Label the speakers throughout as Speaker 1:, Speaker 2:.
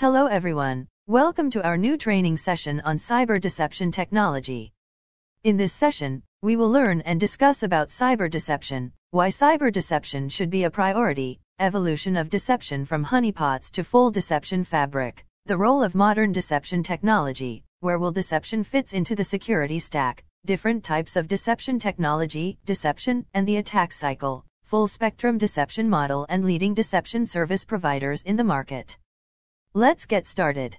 Speaker 1: Hello everyone, welcome to our new training session on cyber deception technology. In this session, we will learn and discuss about cyber deception, why cyber deception should be a priority, evolution of deception from honeypots to full deception fabric, the role of modern deception technology, where will deception fits into the security stack, different types of deception technology, deception, and the attack cycle, full spectrum deception model and leading deception service providers in the market. Let's get started.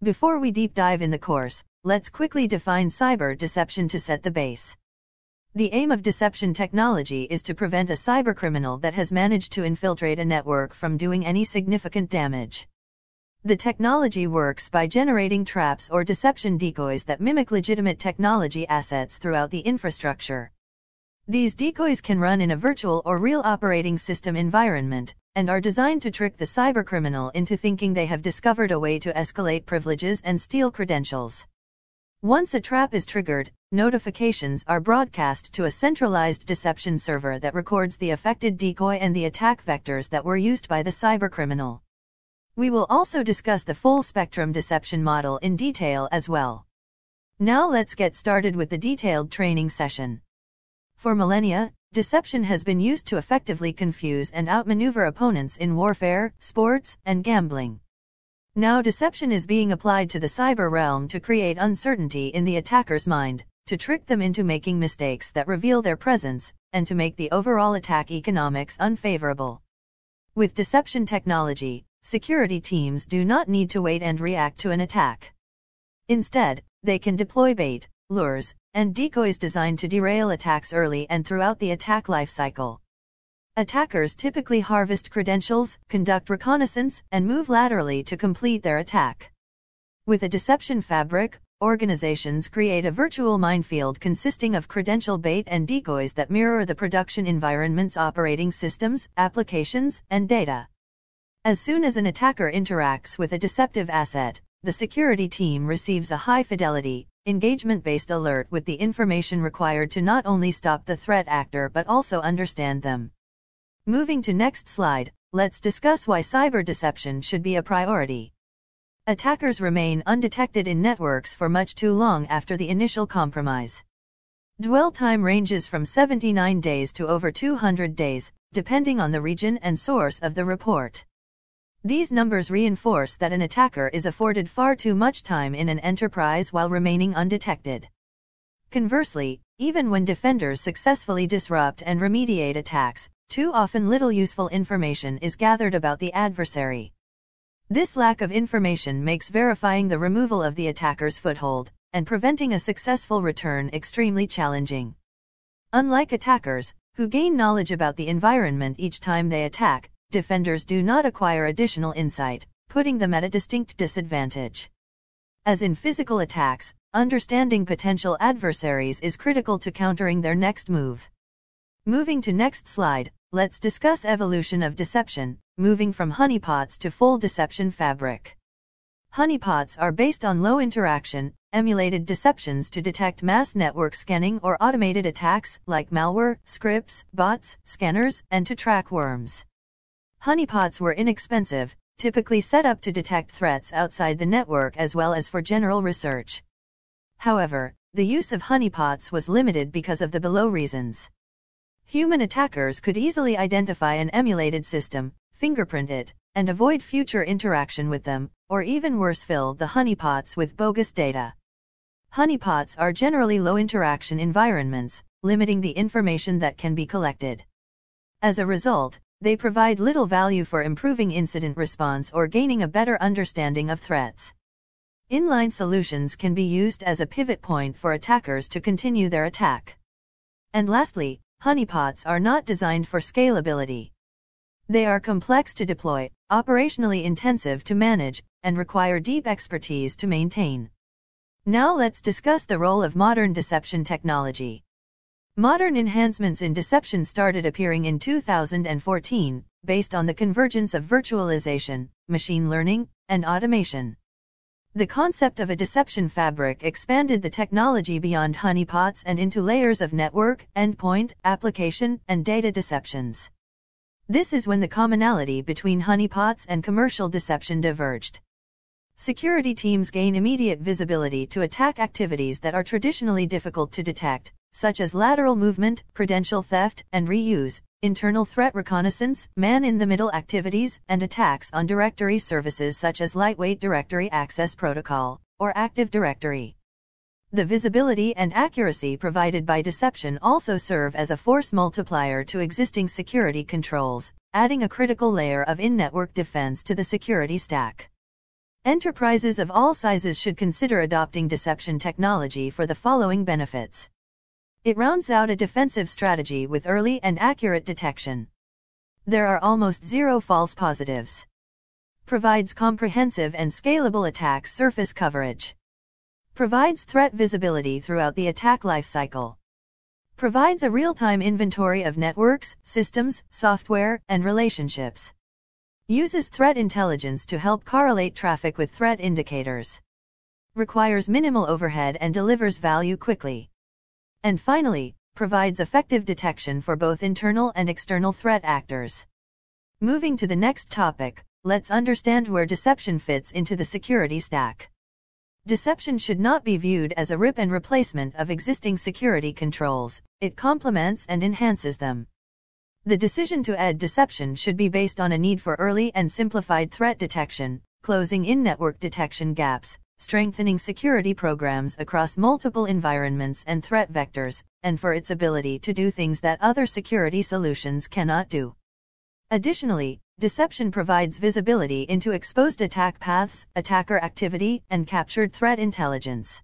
Speaker 1: Before we deep dive in the course, let's quickly define cyber deception to set the base. The aim of deception technology is to prevent a cybercriminal that has managed to infiltrate a network from doing any significant damage. The technology works by generating traps or deception decoys that mimic legitimate technology assets throughout the infrastructure. These decoys can run in a virtual or real operating system environment, and are designed to trick the cybercriminal into thinking they have discovered a way to escalate privileges and steal credentials. Once a trap is triggered, notifications are broadcast to a centralized deception server that records the affected decoy and the attack vectors that were used by the cybercriminal. We will also discuss the full spectrum deception model in detail as well. Now let's get started with the detailed training session. For millennia, Deception has been used to effectively confuse and outmaneuver opponents in warfare, sports, and gambling. Now deception is being applied to the cyber realm to create uncertainty in the attacker's mind, to trick them into making mistakes that reveal their presence, and to make the overall attack economics unfavorable. With deception technology, security teams do not need to wait and react to an attack. Instead, they can deploy bait, lures, and decoys designed to derail attacks early and throughout the attack lifecycle. Attackers typically harvest credentials, conduct reconnaissance, and move laterally to complete their attack. With a deception fabric, organizations create a virtual minefield consisting of credential bait and decoys that mirror the production environment's operating systems, applications, and data. As soon as an attacker interacts with a deceptive asset, the security team receives a high fidelity, engagement-based alert with the information required to not only stop the threat actor but also understand them. Moving to next slide, let's discuss why cyber deception should be a priority. Attackers remain undetected in networks for much too long after the initial compromise. Dwell time ranges from 79 days to over 200 days, depending on the region and source of the report. These numbers reinforce that an attacker is afforded far too much time in an enterprise while remaining undetected. Conversely, even when defenders successfully disrupt and remediate attacks, too often little useful information is gathered about the adversary. This lack of information makes verifying the removal of the attacker's foothold, and preventing a successful return extremely challenging. Unlike attackers, who gain knowledge about the environment each time they attack, defenders do not acquire additional insight, putting them at a distinct disadvantage. As in physical attacks, understanding potential adversaries is critical to countering their next move. Moving to next slide, let's discuss evolution of deception, moving from honeypots to full deception fabric. Honeypots are based on low interaction, emulated deceptions to detect mass network scanning or automated attacks like malware, scripts, bots, scanners, and to track worms. Honeypots were inexpensive, typically set up to detect threats outside the network as well as for general research. However, the use of honeypots was limited because of the below reasons. Human attackers could easily identify an emulated system, fingerprint it, and avoid future interaction with them, or even worse fill the honeypots with bogus data. Honeypots are generally low interaction environments, limiting the information that can be collected. As a result, they provide little value for improving incident response or gaining a better understanding of threats. Inline solutions can be used as a pivot point for attackers to continue their attack. And lastly, honeypots are not designed for scalability. They are complex to deploy, operationally intensive to manage, and require deep expertise to maintain. Now let's discuss the role of modern deception technology. Modern enhancements in deception started appearing in 2014, based on the convergence of virtualization, machine learning, and automation. The concept of a deception fabric expanded the technology beyond honeypots and into layers of network, endpoint, application, and data deceptions. This is when the commonality between honeypots and commercial deception diverged. Security teams gain immediate visibility to attack activities that are traditionally difficult to detect, such as lateral movement, credential theft and reuse, internal threat reconnaissance, man-in-the-middle activities, and attacks on directory services such as Lightweight Directory Access Protocol, or Active Directory. The visibility and accuracy provided by deception also serve as a force multiplier to existing security controls, adding a critical layer of in-network defense to the security stack. Enterprises of all sizes should consider adopting deception technology for the following benefits. It rounds out a defensive strategy with early and accurate detection. There are almost zero false positives. Provides comprehensive and scalable attack surface coverage. Provides threat visibility throughout the attack lifecycle. Provides a real-time inventory of networks, systems, software, and relationships. Uses threat intelligence to help correlate traffic with threat indicators. Requires minimal overhead and delivers value quickly. And finally, provides effective detection for both internal and external threat actors. Moving to the next topic, let's understand where deception fits into the security stack. Deception should not be viewed as a rip and replacement of existing security controls, it complements and enhances them. The decision to add deception should be based on a need for early and simplified threat detection, closing in network detection gaps, strengthening security programs across multiple environments and threat vectors, and for its ability to do things that other security solutions cannot do. Additionally, deception provides visibility into exposed attack paths, attacker activity, and captured threat intelligence.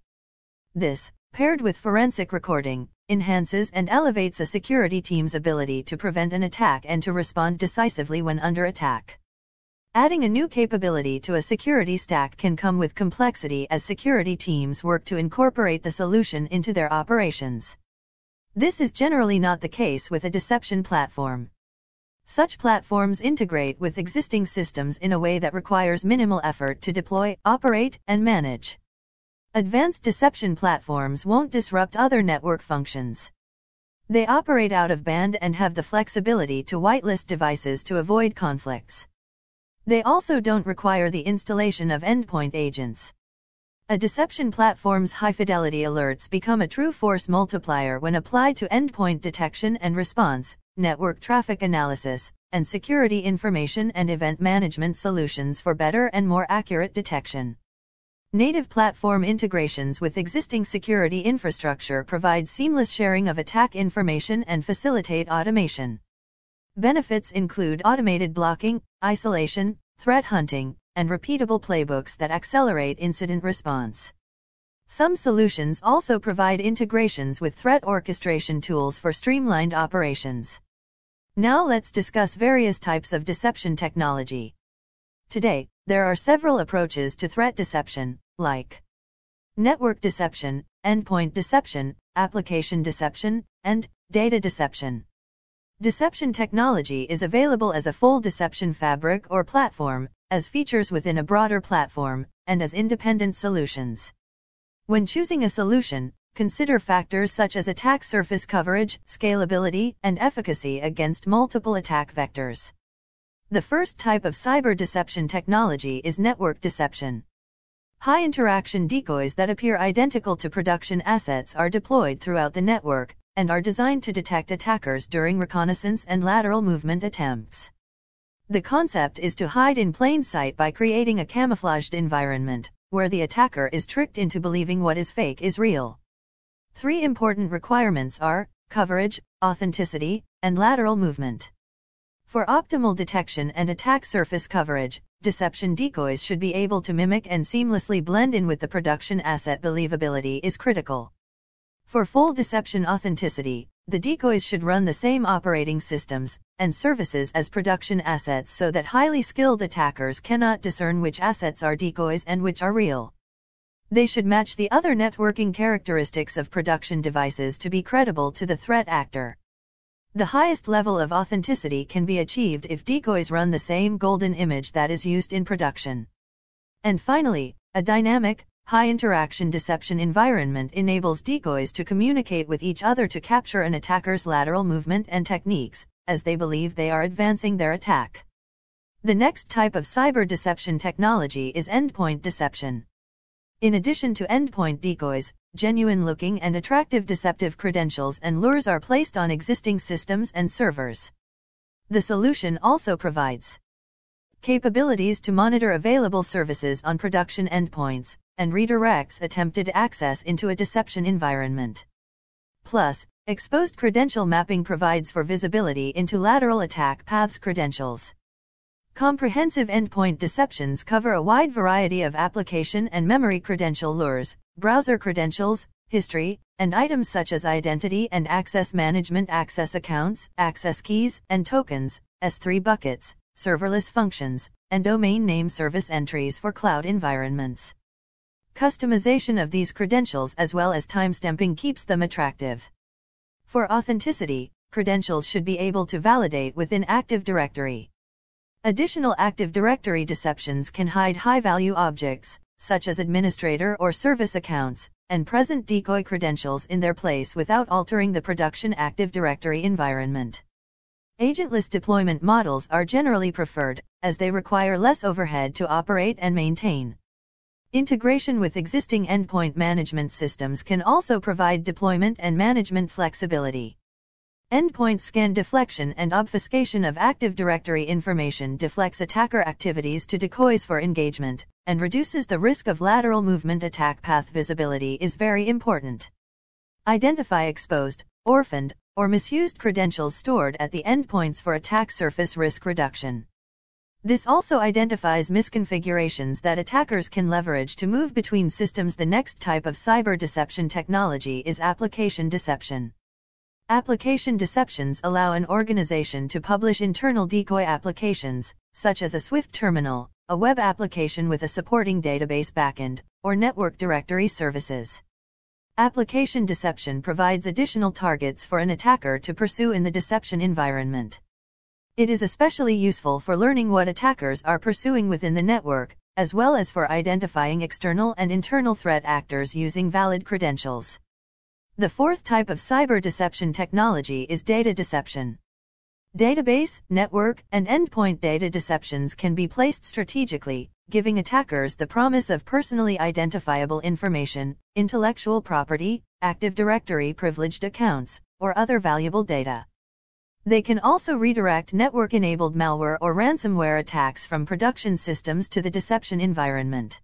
Speaker 1: This, paired with forensic recording, enhances and elevates a security team's ability to prevent an attack and to respond decisively when under attack. Adding a new capability to a security stack can come with complexity as security teams work to incorporate the solution into their operations. This is generally not the case with a deception platform. Such platforms integrate with existing systems in a way that requires minimal effort to deploy, operate, and manage. Advanced deception platforms won't disrupt other network functions. They operate out of band and have the flexibility to whitelist devices to avoid conflicts. They also don't require the installation of endpoint agents. A deception platform's high-fidelity alerts become a true force multiplier when applied to endpoint detection and response, network traffic analysis, and security information and event management solutions for better and more accurate detection. Native platform integrations with existing security infrastructure provide seamless sharing of attack information and facilitate automation. Benefits include automated blocking, isolation, threat hunting, and repeatable playbooks that accelerate incident response. Some solutions also provide integrations with threat orchestration tools for streamlined operations. Now let's discuss various types of deception technology. Today, there are several approaches to threat deception, like network deception, endpoint deception, application deception, and data deception. Deception technology is available as a full deception fabric or platform, as features within a broader platform, and as independent solutions. When choosing a solution, consider factors such as attack surface coverage, scalability, and efficacy against multiple attack vectors. The first type of cyber deception technology is network deception. High interaction decoys that appear identical to production assets are deployed throughout the network, and are designed to detect attackers during reconnaissance and lateral movement attempts. The concept is to hide in plain sight by creating a camouflaged environment, where the attacker is tricked into believing what is fake is real. Three important requirements are coverage, authenticity, and lateral movement. For optimal detection and attack surface coverage, deception decoys should be able to mimic and seamlessly blend in with the production asset believability is critical. For full deception authenticity, the decoys should run the same operating systems and services as production assets so that highly skilled attackers cannot discern which assets are decoys and which are real. They should match the other networking characteristics of production devices to be credible to the threat actor. The highest level of authenticity can be achieved if decoys run the same golden image that is used in production. And finally, a dynamic, High interaction deception environment enables decoys to communicate with each other to capture an attacker's lateral movement and techniques, as they believe they are advancing their attack. The next type of cyber deception technology is endpoint deception. In addition to endpoint decoys, genuine looking and attractive deceptive credentials and lures are placed on existing systems and servers. The solution also provides capabilities to monitor available services on production endpoints, and redirects attempted access into a deception environment. Plus, exposed credential mapping provides for visibility into lateral attack paths credentials. Comprehensive endpoint deceptions cover a wide variety of application and memory credential lures, browser credentials, history, and items such as identity and access management access accounts, access keys and tokens, S3 buckets, serverless functions, and domain name service entries for cloud environments. Customization of these credentials as well as timestamping keeps them attractive. For authenticity, credentials should be able to validate within Active Directory. Additional Active Directory deceptions can hide high-value objects, such as administrator or service accounts, and present decoy credentials in their place without altering the production Active Directory environment. Agentless deployment models are generally preferred, as they require less overhead to operate and maintain, Integration with existing endpoint management systems can also provide deployment and management flexibility. Endpoint scan deflection and obfuscation of Active Directory information deflects attacker activities to decoys for engagement, and reduces the risk of lateral movement. Attack path visibility is very important. Identify exposed, orphaned, or misused credentials stored at the endpoints for attack surface risk reduction. This also identifies misconfigurations that attackers can leverage to move between systems. The next type of cyber deception technology is application deception. Application deceptions allow an organization to publish internal decoy applications, such as a Swift terminal, a web application with a supporting database backend, or network directory services. Application deception provides additional targets for an attacker to pursue in the deception environment. It is especially useful for learning what attackers are pursuing within the network, as well as for identifying external and internal threat actors using valid credentials. The fourth type of cyber deception technology is data deception. Database, network, and endpoint data deceptions can be placed strategically, giving attackers the promise of personally identifiable information, intellectual property, Active Directory privileged accounts, or other valuable data. They can also redirect network-enabled malware or ransomware attacks from production systems to the deception environment.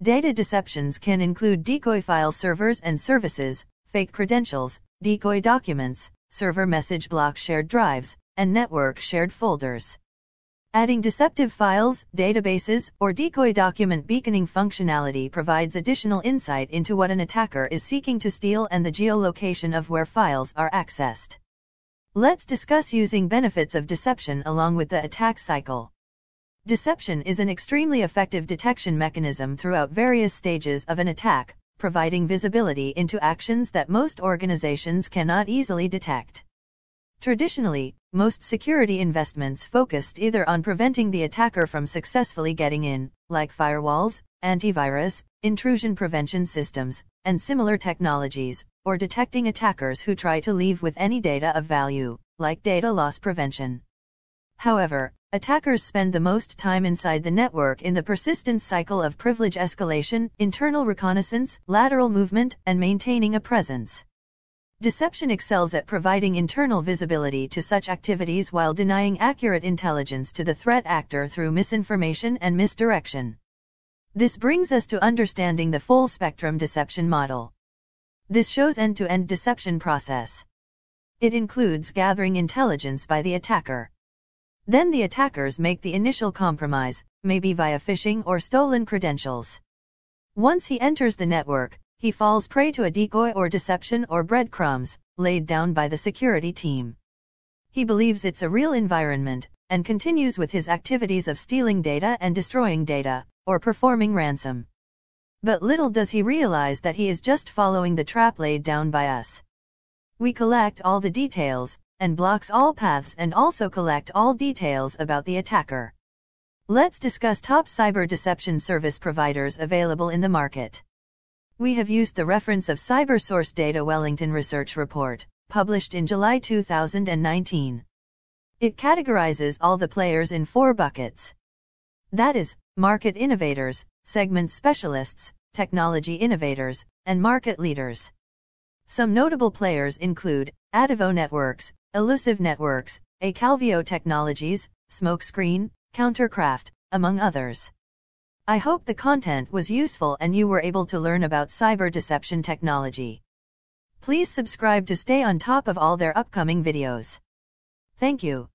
Speaker 1: Data deceptions can include decoy file servers and services, fake credentials, decoy documents, server message block shared drives, and network shared folders. Adding deceptive files, databases, or decoy document beaconing functionality provides additional insight into what an attacker is seeking to steal and the geolocation of where files are accessed. Let's discuss using benefits of deception along with the attack cycle. Deception is an extremely effective detection mechanism throughout various stages of an attack, providing visibility into actions that most organizations cannot easily detect. Traditionally, most security investments focused either on preventing the attacker from successfully getting in, like firewalls, antivirus, intrusion prevention systems, and similar technologies, or detecting attackers who try to leave with any data of value, like data loss prevention. However, attackers spend the most time inside the network in the persistent cycle of privilege escalation, internal reconnaissance, lateral movement, and maintaining a presence. Deception excels at providing internal visibility to such activities while denying accurate intelligence to the threat actor through misinformation and misdirection. This brings us to understanding the full spectrum deception model. This shows end-to-end -end deception process. It includes gathering intelligence by the attacker. Then the attackers make the initial compromise, maybe via phishing or stolen credentials. Once he enters the network, he falls prey to a decoy or deception or breadcrumbs, laid down by the security team. He believes it's a real environment, and continues with his activities of stealing data and destroying data, or performing ransom. But little does he realize that he is just following the trap laid down by us. We collect all the details, and blocks all paths and also collect all details about the attacker. Let's discuss top cyber deception service providers available in the market. We have used the reference of CyberSource Data Wellington Research Report, published in July 2019. It categorizes all the players in four buckets. That is, market innovators, segment specialists, technology innovators, and market leaders. Some notable players include Adivo Networks, Elusive Networks, Acalvio Technologies, Smokescreen, Countercraft, among others. I hope the content was useful and you were able to learn about cyber deception technology. Please subscribe to stay on top of all their upcoming videos. Thank you.